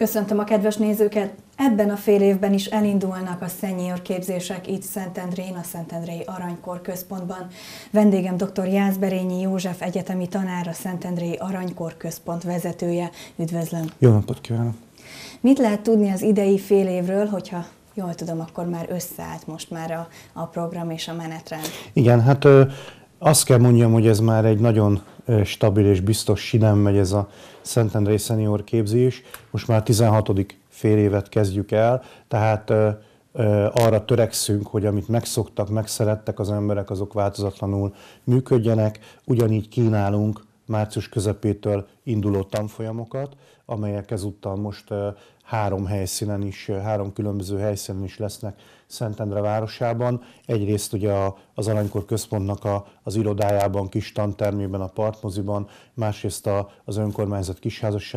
Köszöntöm a kedves nézőket! Ebben a fél évben is elindulnak a senior képzések itt Szentendrén, a Szentendrei Aranykor Központban. Vendégem dr. Jászberényi József egyetemi tanár, a Szentendrei Aranykor Központ vezetője. Üdvözlöm! Jó napot kívánok! Mit lehet tudni az idei fél évről, hogyha jól tudom, akkor már összeállt most már a, a program és a menetrend? Igen, hát ö, azt kell mondjam, hogy ez már egy nagyon stabil és biztos sinem megy ez a Szentendrei Senior képzés. Most már 16. fél évet kezdjük el, tehát arra törekszünk, hogy amit megszoktak, megszerettek az emberek, azok változatlanul működjenek. Ugyanígy kínálunk március közepétől induló tanfolyamokat, amelyek ezúttal most három helyszínen is, három különböző helyszínen is lesznek Szentendre városában. Egyrészt ugye az Aranykor Központnak a, az irodájában, kis tantermében, a partmoziban, másrészt a, az önkormányzat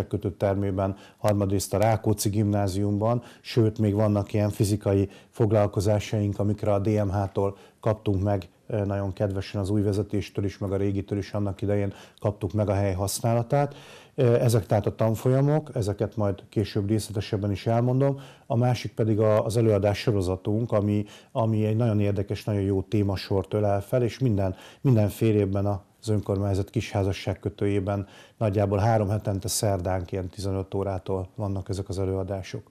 kötött termében, harmadrészt a Rákóczi gimnáziumban, sőt még vannak ilyen fizikai foglalkozásaink, amikre a DMH-tól kaptunk meg eh, nagyon kedvesen az új vezetéstől is, meg a régitől is annak idején kaptuk meg a hely használatát. Ezek tehát a tanfolyamok, ezeket majd később részletesebben is elmondom. A másik pedig az előadás sorozatunk, ami, ami egy nagyon érdekes, nagyon jó témasort ölel fel, és minden, minden fél évben az önkormányzat kisházasság kötőjében nagyjából három hetente szerdánként 15 órától vannak ezek az előadások.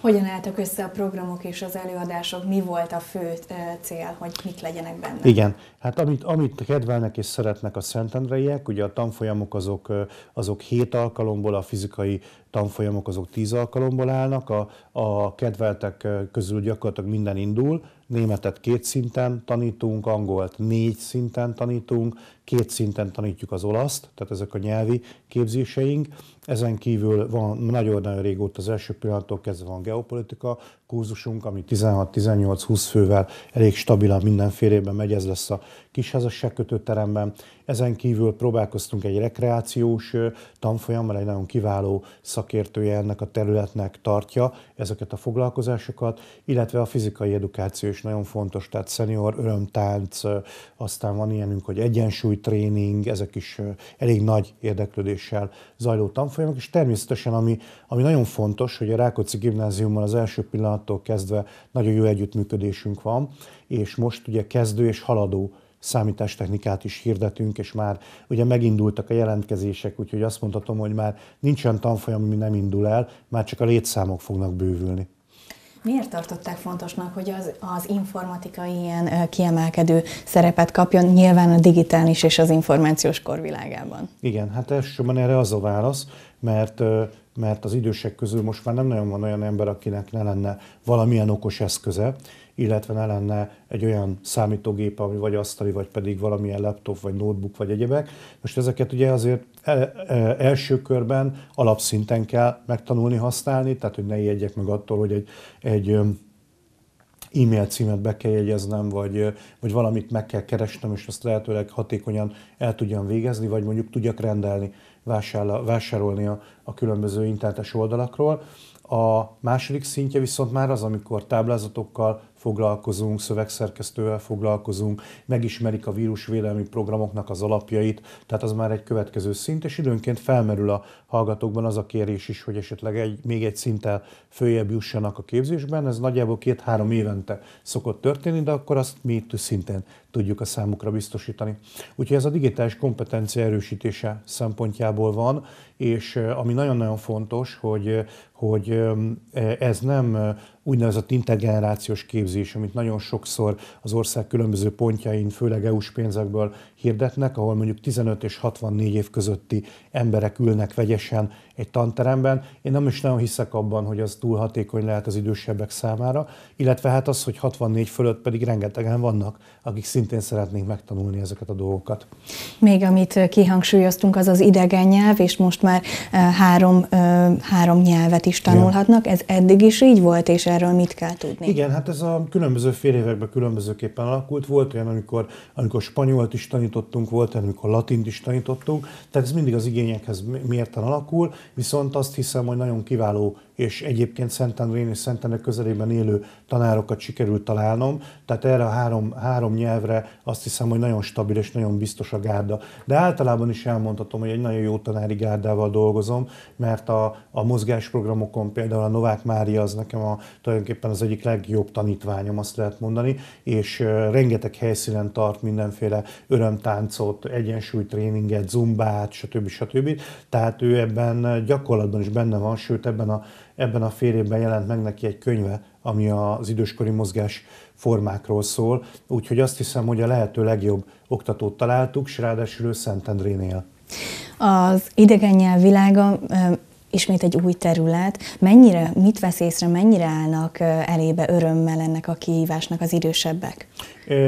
Hogyan álltak össze a programok és az előadások? Mi volt a fő cél, hogy mit legyenek benne? Igen, hát amit, amit kedvelnek és szeretnek a szentendreiek, ugye a tanfolyamok azok, azok hét alkalomból, a fizikai tanfolyamok azok tíz alkalomból állnak, a, a kedveltek közül gyakorlatilag minden indul, németet két szinten tanítunk, angolt négy szinten tanítunk, két szinten tanítjuk az olaszt, tehát ezek a nyelvi képzéseink, ezen kívül van nagyon-nagyon régóta az első pillanattól kezdve van geopolitika kurzusunk, ami 16-18-20 fővel elég stabilan mindenfélében megy, ez lesz a kötőteremben. Ezen kívül próbálkoztunk egy rekreációs tanfolyammal, egy nagyon kiváló szakértője ennek a területnek tartja ezeket a foglalkozásokat, illetve a fizikai edukáció is nagyon fontos, tehát szenior örömtánc, aztán van ilyenünk, hogy egyensúlytréning, ezek is elég nagy érdeklődéssel zajló tanfolyamok tanfolyamok, és természetesen ami, ami nagyon fontos, hogy a Rákóczi gimnáziummal az első pillanattól kezdve nagyon jó együttműködésünk van, és most ugye kezdő és haladó számítástechnikát is hirdetünk, és már ugye megindultak a jelentkezések, úgyhogy azt mondhatom, hogy már nincs olyan tanfolyam, ami nem indul el, már csak a létszámok fognak bővülni. Miért tartották fontosnak, hogy az, az informatika ilyen kiemelkedő szerepet kapjon, nyilván a digitális és az információs kor világában? Igen, hát elsősorban erre az a válasz, mert, mert az idősek közül most már nem nagyon van olyan ember, akinek ne lenne valamilyen okos eszköze, illetve ne lenne egy olyan számítógép, ami vagy asztali, vagy pedig valamilyen laptop, vagy notebook, vagy egyebek. Most ezeket ugye azért e, e, első körben alapszinten kell megtanulni használni, tehát hogy ne ijedjek meg attól, hogy egy, egy e-mail címet be kell jegyeznem, vagy, vagy valamit meg kell keresnem, és azt lehetőleg hatékonyan el tudjam végezni, vagy mondjuk tudjak rendelni vásárolni a, a különböző internetes oldalakról. A második szintje viszont már az, amikor táblázatokkal, foglalkozunk, szövegszerkesztővel foglalkozunk, megismerik a vírusvédelmi programoknak az alapjait, tehát az már egy következő szint, és időnként felmerül a hallgatókban az a kérés is, hogy esetleg egy, még egy szinttel följebb jussanak a képzésben, ez nagyjából két-három évente szokott történni, de akkor azt mi itt szintén tudjuk a számukra biztosítani. Úgyhogy ez a digitális kompetencia erősítése szempontjából van, és ami nagyon-nagyon fontos, hogy, hogy ez nem úgynevezett intergenerációs képzés, amit nagyon sokszor az ország különböző pontjain, főleg EU-s pénzekből hirdetnek, ahol mondjuk 15 és 64 év közötti emberek ülnek vegyesen egy tanteremben. Én nem is nagyon hiszek abban, hogy az túl hatékony lehet az idősebbek számára, illetve hát az, hogy 64 fölött pedig rengetegen vannak, akik szintén szeretnék megtanulni ezeket a dolgokat. Még amit kihangsúlyoztunk, az az idegen nyelv, és most már három, három nyelvet is tanulhatnak. Ez eddig is így volt, és el erről mit kell tudni? Igen, hát ez a különböző fél években különbözőképpen alakult. Volt olyan, amikor, amikor spanyolt is tanítottunk, volt olyan, amikor latint is tanítottunk, tehát ez mindig az igényekhez mérten alakul, viszont azt hiszem, hogy nagyon kiváló és egyébként Szentendrén és Szentenek közelében élő tanárokat sikerült találnom, tehát erre a három, három nyelvre azt hiszem, hogy nagyon stabil és nagyon biztos a gárda. De általában is elmondhatom, hogy egy nagyon jó tanári gárdával dolgozom, mert a, a mozgásprogramokon például a Novák Mária az nekem a, tulajdonképpen az egyik legjobb tanítványom, azt lehet mondani, és rengeteg helyszínen tart mindenféle örömtáncot, egyensúlytréninget, zumbát, stb. stb. Tehát ő ebben gyakorlatban is benne van, sőt ebben a Ebben a fél évben jelent meg neki egy könyve, ami az időskori mozgás formákról szól, úgyhogy azt hiszem, hogy a lehető legjobb oktatót találtuk, s ráadásul ő Szentendrénél. Az idegen nyelv világa ismét egy új terület. Mennyire, mit vesz észre, mennyire állnak elébe örömmel ennek a kihívásnak az idősebbek?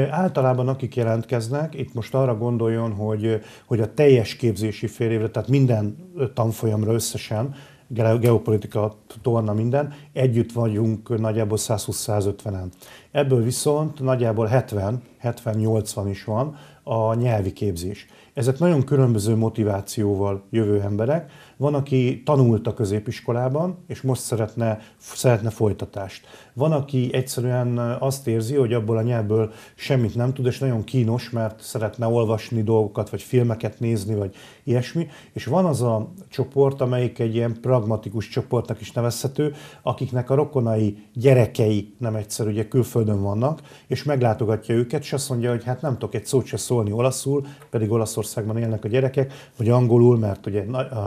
Általában akik jelentkeznek, itt most arra gondoljon, hogy, hogy a teljes képzési fél évre, tehát minden tanfolyamra összesen geopolitika, torna, minden, együtt vagyunk nagyjából 120-150-en. Ebből viszont nagyjából 70, 70-80 is van a nyelvi képzés. Ezek nagyon különböző motivációval jövő emberek, van, aki tanult a középiskolában, és most szeretne, szeretne folytatást. Van, aki egyszerűen azt érzi, hogy abból a nyelvből semmit nem tud, és nagyon kínos, mert szeretne olvasni dolgokat, vagy filmeket nézni, vagy ilyesmi. És van az a csoport, amelyik egy ilyen pragmatikus csoportnak is nevezhető, akiknek a rokonai gyerekei nem egyszer ugye külföldön vannak, és meglátogatja őket, és azt mondja, hogy hát nem tudok egy szót se szólni olaszul, pedig Olaszországban élnek a gyerekek, vagy angolul, mert ugye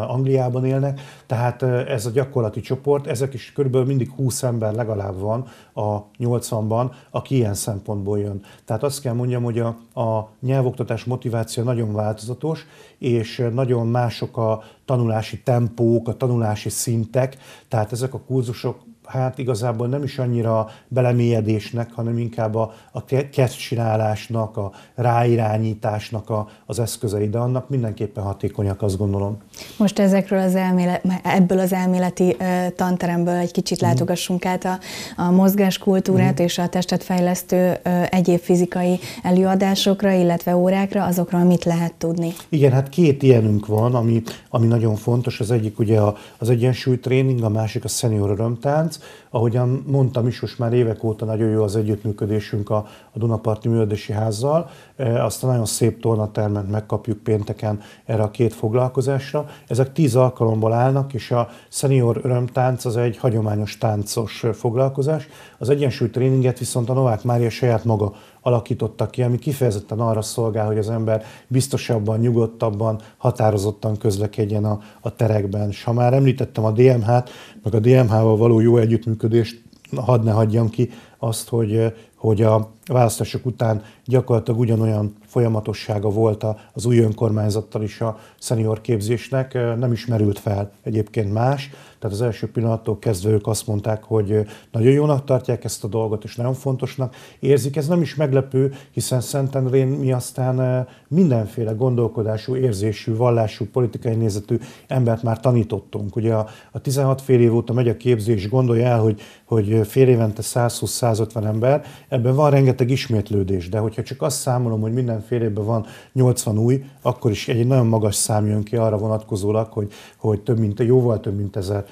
Angliában Angliában élnek, tehát ez a gyakorlati csoport, ezek is körülbelül mindig 20 ember legalább van a 80-ban, aki ilyen szempontból jön. Tehát azt kell mondjam, hogy a, a nyelvoktatás motiváció nagyon változatos, és nagyon mások a tanulási tempók, a tanulási szintek, tehát ezek a kurzusok hát igazából nem is annyira belemélyedésnek, hanem inkább a, a kezdcsinálásnak, a ráirányításnak a, az eszközei, de annak mindenképpen hatékonyak, azt gondolom. Most ezekről az elmélet, ebből az elméleti ö, tanteremből egy kicsit mm. látogassunk át a, a mozgáskultúrát mm. és a testet fejlesztő ö, egyéb fizikai előadásokra, illetve órákra, azokról mit lehet tudni? Igen, hát két ilyenünk van, ami, ami nagyon fontos. Az egyik ugye a, az egyensúlytréning, a másik a szenior örömtánc. accounts Ahogyan mondtam is, most már évek óta nagyon jó az együttműködésünk a, a Dunaparti Művődési Házzal. E, azt a nagyon szép tornatermet megkapjuk pénteken erre a két foglalkozásra. Ezek tíz alkalomból állnak, és a senior örömtánc az egy hagyományos táncos foglalkozás. Az egyensúly tréninget viszont a Novák Mária saját maga alakította ki, ami kifejezetten arra szolgál, hogy az ember biztosabban, nyugodtabban, határozottan közlekedjen a, a terekben. És ha már említettem a DMH-t, meg a DMH-val való jó együttműködést, együttműködést hadd ne hagyjam ki azt, hogy, hogy a választások után gyakorlatilag ugyanolyan folyamatossága volt az új önkormányzattal is a szenior képzésnek, nem is merült fel egyébként más, tehát az első pillanattól kezdve ők azt mondták, hogy nagyon jónak tartják ezt a dolgot, és nagyon fontosnak érzik. Ez nem is meglepő, hiszen Szentendrén mi aztán mindenféle gondolkodású, érzésű, vallású, politikai nézetű embert már tanítottunk. Ugye a, a 16 fél év óta megy a képzés, gondolja el, hogy, hogy fél évente 120-150 ember, ebben van rengeteg rengeteg ismétlődés, de hogyha csak azt számolom, hogy minden fél évben van 80 új, akkor is egy nagyon magas szám jön ki arra vonatkozólag, hogy, hogy több mint, jóval több mint ezer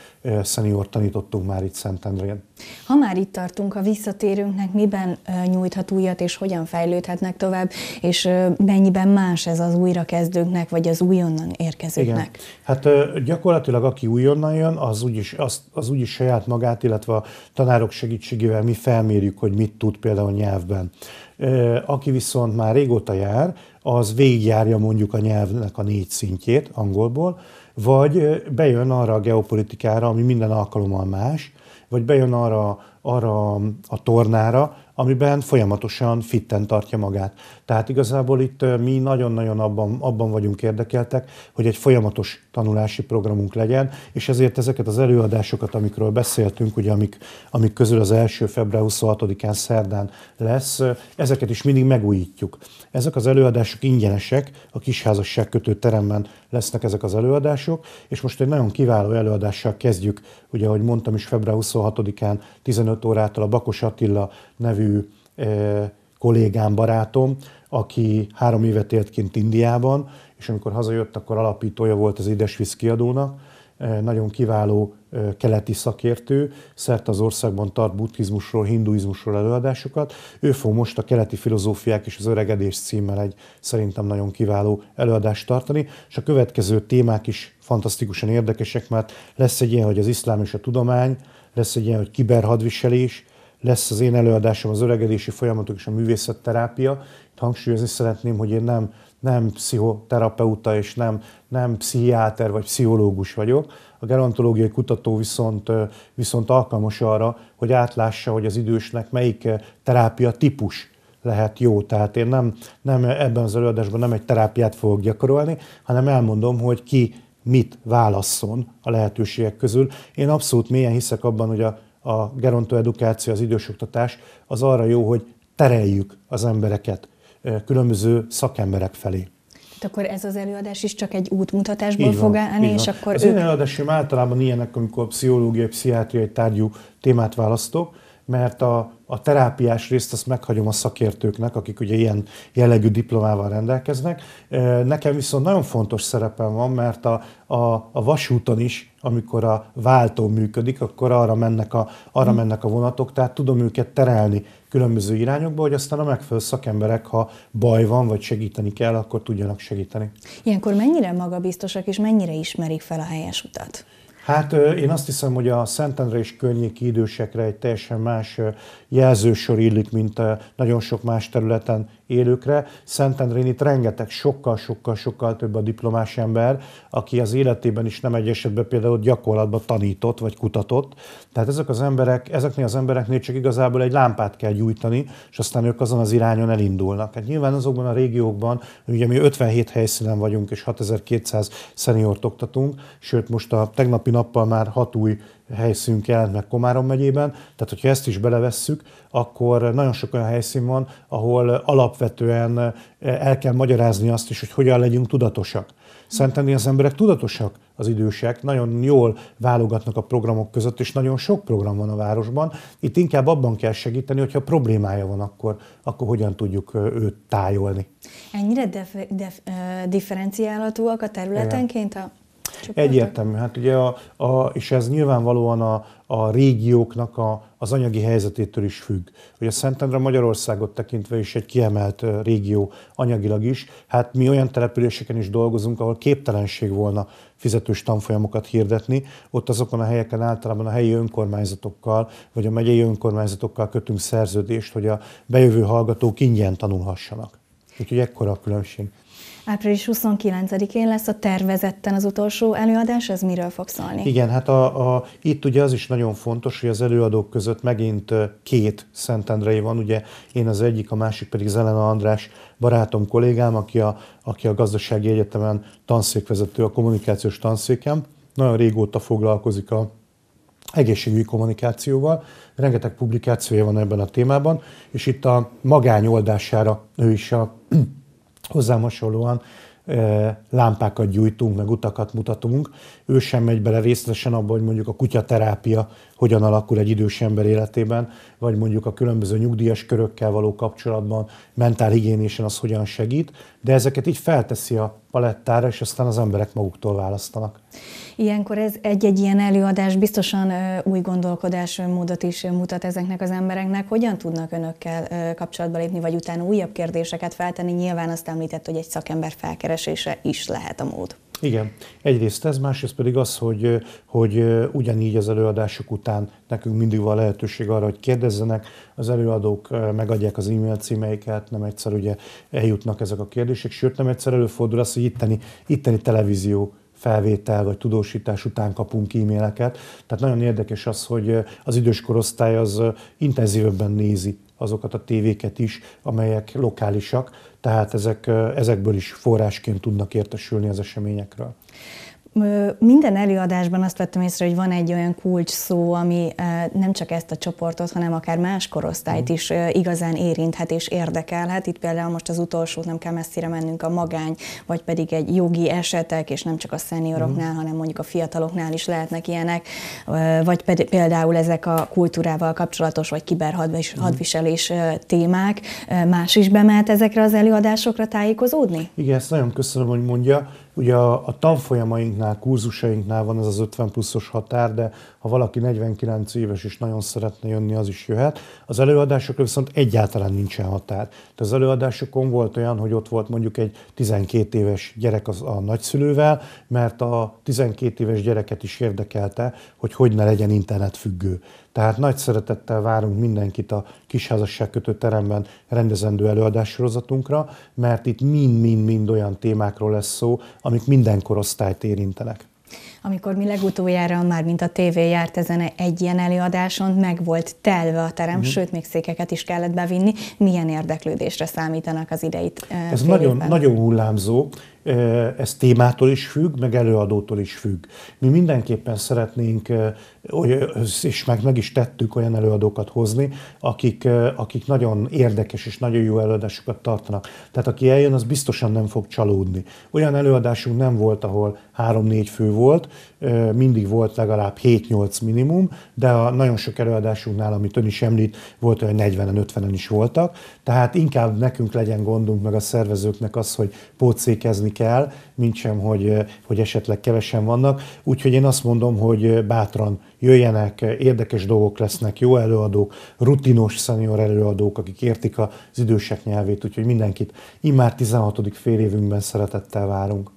szenior tanítottunk már itt Szentendrén. Ha már itt tartunk, a visszatérőnknek miben nyújthat újat, és hogyan fejlődhetnek tovább, és mennyiben más ez az újrakezdőknek, vagy az újonnan érkezőknek? Igen. Hát gyakorlatilag aki újonnan jön, az úgyis, az, az úgyis saját magát, illetve a tanárok segítségével mi felmérjük, hogy mit tud például nyelvből nyelvben. Aki viszont már régóta jár, az végigjárja mondjuk a nyelvnek a négy szintjét angolból, vagy bejön arra a geopolitikára, ami minden alkalommal más, vagy bejön arra, arra a tornára, amiben folyamatosan fitten tartja magát. Tehát igazából itt mi nagyon-nagyon abban, abban vagyunk érdekeltek, hogy egy folyamatos tanulási programunk legyen, és ezért ezeket az előadásokat, amikről beszéltünk, ugye, amik, amik közül az első február 26-án szerdán lesz, ezeket is mindig megújítjuk. Ezek az előadások ingyenesek, a kisházasság kötő teremben lesznek ezek az előadások, és most egy nagyon kiváló előadással kezdjük, ugye ahogy mondtam is február 26-án 15 órától a Bakos Attila nevű kollégám, barátom, aki három évet élt kint Indiában, és amikor hazajött, akkor alapítója volt az Édesvíz kiadónak, nagyon kiváló keleti szakértő, szert az országban tart buddhizmusról, hinduizmusról előadásokat. Ő fog most a keleti filozófiák és az öregedés címmel egy szerintem nagyon kiváló előadást tartani, és a következő témák is fantasztikusan érdekesek, mert lesz egy ilyen, hogy az iszlám és a tudomány, lesz egy ilyen, hogy kiberhadviselés, lesz az én előadásom az öregedési folyamatok és a művészetterápia. Itt hangsúlyozni szeretném, hogy én nem, nem pszichoterapeuta és nem, nem pszichiáter vagy pszichológus vagyok. A gerontológiai kutató viszont, viszont alkalmas arra, hogy átlássa, hogy az idősnek melyik terápia típus lehet jó. Tehát én nem, nem ebben az előadásban nem egy terápiát fogok gyakorolni, hanem elmondom, hogy ki mit válasszon a lehetőségek közül. Én abszolút mélyen hiszek abban, hogy a a gerontoedukáció, az idősoktatás, az arra jó, hogy tereljük az embereket különböző szakemberek felé. De hát akkor ez az előadás is csak egy útmutatásból így van, fog állni, és van. akkor Az ők... én előadásom általában ilyenek, amikor pszichológiai, pszichiátriai tárgyú témát választok, mert a a terápiás részt azt meghagyom a szakértőknek, akik ugye ilyen jellegű diplomával rendelkeznek. Nekem viszont nagyon fontos szerepem van, mert a, a, a vasúton is, amikor a váltó működik, akkor arra mennek a, arra mennek a vonatok, tehát tudom őket terelni különböző irányokba, hogy aztán a megfelelő szakemberek, ha baj van, vagy segíteni kell, akkor tudjanak segíteni. Ilyenkor mennyire magabiztosak, és mennyire ismerik fel a helyes utat? Hát én azt hiszem, hogy a Szentendre és környéki idősekre egy teljesen más jelzősor illik, mint nagyon sok más területen élőkre. Szentendrén itt rengeteg, sokkal, sokkal, sokkal több a diplomás ember, aki az életében is nem egy esetben például gyakorlatban tanított vagy kutatott. Tehát ezek az emberek, ezeknél az embereknél csak igazából egy lámpát kell gyújtani, és aztán ők azon az irányon elindulnak. Hát nyilván azokban a régiókban, ugye mi 57 helyszínen vagyunk, és 6200 szeniort oktatunk, sőt most a tegnapi nappal már hat új helyszínünk jelent meg Komárom megyében, tehát hogyha ezt is belevesszük, akkor nagyon sok olyan helyszín van, ahol alapvetően eh, el kell magyarázni azt is, hogy hogyan legyünk tudatosak. Szerintem az emberek tudatosak, az idősek, nagyon jól válogatnak a programok között, és nagyon sok program van a városban. Itt inkább abban kell segíteni, hogyha problémája van, akkor, akkor hogyan tudjuk eh, őt tájolni. Ennyire def- def- eh, differenciálhatóak a területenként a Csoportok. Egyértelmű, hát ugye, a, a, és ez nyilvánvalóan a, a régióknak a, az anyagi helyzetétől is függ. Ugye Szentendre Magyarországot tekintve is egy kiemelt régió anyagilag is, hát mi olyan településeken is dolgozunk, ahol képtelenség volna fizetős tanfolyamokat hirdetni, ott azokon a helyeken általában a helyi önkormányzatokkal, vagy a megyei önkormányzatokkal kötünk szerződést, hogy a bejövő hallgatók ingyen tanulhassanak. Úgyhogy ekkora a különbség. Április 29-én lesz a tervezetten az utolsó előadás, ez miről fog szólni? Igen, hát a, a, itt ugye az is nagyon fontos, hogy az előadók között megint két Szentendrei van, ugye én az egyik, a másik pedig Zelena András barátom, kollégám, aki a, aki a Gazdasági Egyetemen tanszékvezető, a kommunikációs tanszéken. Nagyon régóta foglalkozik a egészségügyi kommunikációval, rengeteg publikációja van ebben a témában, és itt a oldására ő is a hozzám hasonlóan lámpákat gyújtunk, meg utakat mutatunk. Ő sem megy bele részletesen abban, hogy mondjuk a kutyaterápia hogyan alakul egy idős ember életében, vagy mondjuk a különböző nyugdíjas körökkel való kapcsolatban, mentálhigiénésen az hogyan segít, de ezeket így felteszi a palettára, és aztán az emberek maguktól választanak. Ilyenkor ez egy-egy ilyen előadás biztosan új gondolkodásmódot is mutat ezeknek az embereknek. Hogyan tudnak önökkel kapcsolatba lépni, vagy utána újabb kérdéseket feltenni? Nyilván azt említett, hogy egy szakember felkeresése is lehet a mód. Igen, egyrészt ez, másrészt pedig az, hogy, hogy ugyanígy az előadások után nekünk mindig van lehetőség arra, hogy kérdezzenek, az előadók megadják az e-mail címeiket, nem egyszer ugye eljutnak ezek a kérdések, sőt nem egyszer előfordul az, hogy itteni, itteni televízió felvétel vagy tudósítás után kapunk e-maileket. Tehát nagyon érdekes az, hogy az idős korosztály az intenzívebben nézi azokat a tévéket is, amelyek lokálisak, tehát ezek, ezekből is forrásként tudnak értesülni az eseményekről minden előadásban azt vettem észre, hogy van egy olyan kulcs szó, ami nem csak ezt a csoportot, hanem akár más korosztályt mhm. is igazán érinthet és érdekelhet. Itt például most az utolsó, nem kell messzire mennünk a magány, vagy pedig egy jogi esetek, és nem csak a szenioroknál, mhm. hanem mondjuk a fiataloknál is lehetnek ilyenek, vagy például ezek a kultúrával kapcsolatos, vagy kiberhadviselés mhm. témák. Más is bemehet ezekre az előadásokra tájékozódni? Igen, ezt nagyon köszönöm, hogy mondja Ugye a, a tanfolyamainknál, kurzusainknál van ez az 50 pluszos határ, de ha valaki 49 éves és nagyon szeretne jönni, az is jöhet. Az előadásokra viszont egyáltalán nincsen határ. De az előadásokon volt olyan, hogy ott volt mondjuk egy 12 éves gyerek az, a nagyszülővel, mert a 12 éves gyereket is érdekelte, hogy hogy ne legyen internetfüggő. Tehát nagy szeretettel várunk mindenkit a Kisházasságkötő teremben rendezendő előadássorozatunkra, mert itt mind-mind-mind olyan témákról lesz szó, amik minden korosztályt érintenek amikor mi legutoljára már, mint a tévé járt ezen egy ilyen előadáson, meg volt telve a terem, mm. sőt, még székeket is kellett bevinni. Milyen érdeklődésre számítanak az ideit? Ez nagyon, nagyon hullámzó, ez témától is függ, meg előadótól is függ. Mi mindenképpen szeretnénk, és meg, meg is tettük olyan előadókat hozni, akik, akik nagyon érdekes és nagyon jó előadásokat tartanak. Tehát aki eljön, az biztosan nem fog csalódni. Olyan előadásunk nem volt, ahol három-négy fő volt, mindig volt legalább 7-8 minimum, de a nagyon sok előadásunknál, amit ön is említ, volt olyan 40-en, 50-en is voltak, tehát inkább nekünk legyen gondunk, meg a szervezőknek az, hogy pótszékezni kell, mint sem, hogy, hogy esetleg kevesen vannak. Úgyhogy én azt mondom, hogy bátran jöjjenek, érdekes dolgok lesznek, jó előadók, rutinos szenior előadók, akik értik az idősek nyelvét, úgyhogy mindenkit immár 16. fél évünkben szeretettel várunk.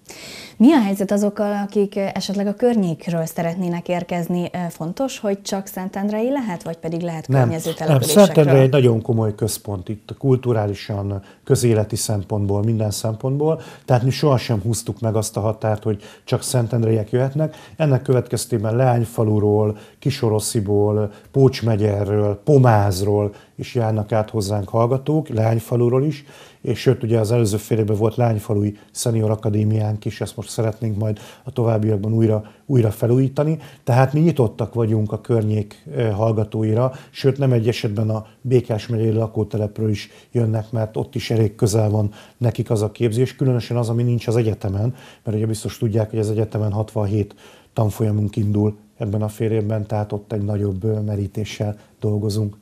Mi a helyzet azokkal, akik esetleg a környékről szeretnének érkezni? Fontos, hogy csak Szentendrei lehet, vagy pedig lehet nem, környező településekről? Nem, Szentendrei egy nagyon komoly központ itt kulturálisan, közéleti szempontból, minden szempontból, tehát mi sohasem húztuk meg azt a határt, hogy csak Szentendreiek jöhetnek. Ennek következtében Leányfaluról, Győrről, Kisorosziból, Pócsmegyerről, Pomázról is járnak át hozzánk hallgatók, Lányfaluról is, és sőt ugye az előző fél évben volt Lányfalui Senior Akadémiánk is, ezt most szeretnénk majd a továbbiakban újra, újra felújítani. Tehát mi nyitottak vagyunk a környék hallgatóira, sőt nem egy esetben a Békás megyei lakótelepről is jönnek, mert ott is elég közel van nekik az a képzés, különösen az, ami nincs az egyetemen, mert ugye biztos tudják, hogy az egyetemen 67 tanfolyamunk indul ebben a fél évben, tehát ott egy nagyobb merítéssel dolgozunk.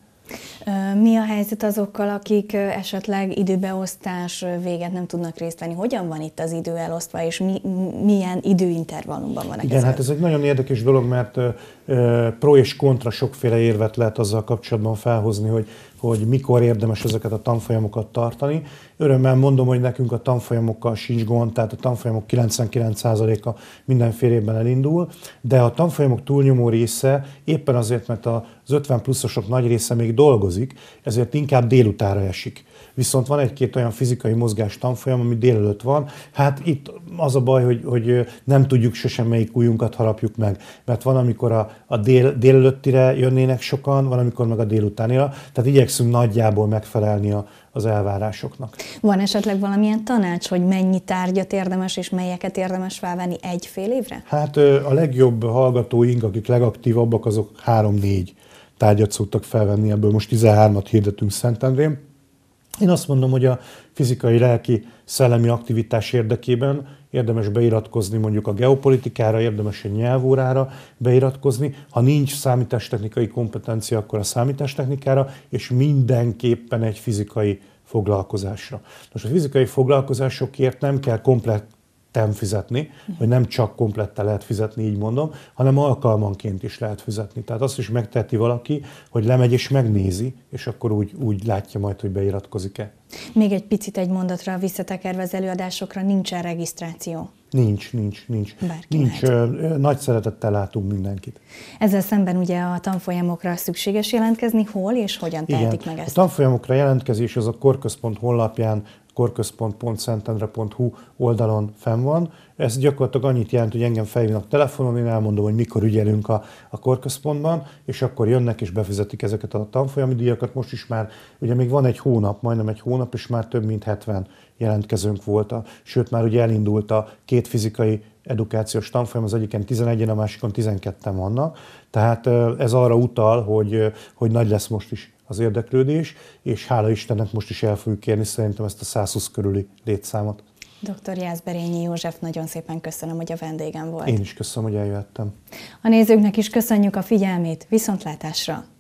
Mi a helyzet azokkal, akik esetleg időbeosztás véget nem tudnak részt venni? Hogyan van itt az idő elosztva, és mi, milyen időintervallumban van ez? Igen, hát ez egy nagyon érdekes dolog, mert pro és kontra sokféle érvet lehet azzal kapcsolatban felhozni, hogy hogy mikor érdemes ezeket a tanfolyamokat tartani. Örömmel mondom, hogy nekünk a tanfolyamokkal sincs gond, tehát a tanfolyamok 99%-a mindenfél évben elindul, de a tanfolyamok túlnyomó része éppen azért, mert az 50 pluszosok nagy része még dolgozik, ezért inkább délutára esik viszont van egy-két olyan fizikai mozgás tanfolyam, ami délelőtt van. Hát itt az a baj, hogy, hogy nem tudjuk sosem melyik ujjunkat harapjuk meg, mert van, amikor a, a dél, délelőttire jönnének sokan, van, amikor meg a délutánira, tehát igyekszünk nagyjából megfelelni a, az elvárásoknak. Van esetleg valamilyen tanács, hogy mennyi tárgyat érdemes és melyeket érdemes felvenni egy fél évre? Hát a legjobb hallgatóink, akik legaktívabbak, azok három-négy tárgyat szoktak felvenni, ebből most 13-at hirdetünk Szentendrén. Én azt mondom, hogy a fizikai, lelki, szellemi aktivitás érdekében érdemes beiratkozni mondjuk a geopolitikára, érdemes egy nyelvórára beiratkozni. Ha nincs számítástechnikai kompetencia, akkor a számítástechnikára, és mindenképpen egy fizikai foglalkozásra. Most a fizikai foglalkozásokért nem kell komplet kompletten fizetni, vagy nem csak kompletten lehet fizetni, így mondom, hanem alkalmanként is lehet fizetni. Tehát azt is megteheti valaki, hogy lemegy és megnézi, és akkor úgy, úgy látja majd, hogy beiratkozik-e. Még egy picit egy mondatra visszatekerve az előadásokra, nincsen regisztráció. Nincs, nincs, nincs. Bárki nincs. Lehet. Nagy szeretettel látunk mindenkit. Ezzel szemben ugye a tanfolyamokra szükséges jelentkezni, hol és hogyan tehetik meg ezt? A tanfolyamokra jelentkezés az a korközpont honlapján korközpont.szentendre.hu oldalon fenn van. Ez gyakorlatilag annyit jelent, hogy engem felhívnak telefonon, én elmondom, hogy mikor ügyelünk a, a korközpontban, és akkor jönnek és befizetik ezeket a tanfolyami díjakat. Most is már, ugye még van egy hónap, majdnem egy hónap, és már több mint 70 jelentkezőnk volt, a, sőt már ugye elindult a két fizikai edukációs tanfolyam, az egyiken 11-en, a másikon 12-en vannak, tehát ez arra utal, hogy, hogy nagy lesz most is az érdeklődés, és hála Istennek most is el fogjuk kérni szerintem ezt a 120 körüli létszámot. Dr. Jászberényi József, nagyon szépen köszönöm, hogy a vendégem volt. Én is köszönöm, hogy eljöttem. A nézőknek is köszönjük a figyelmét, viszontlátásra!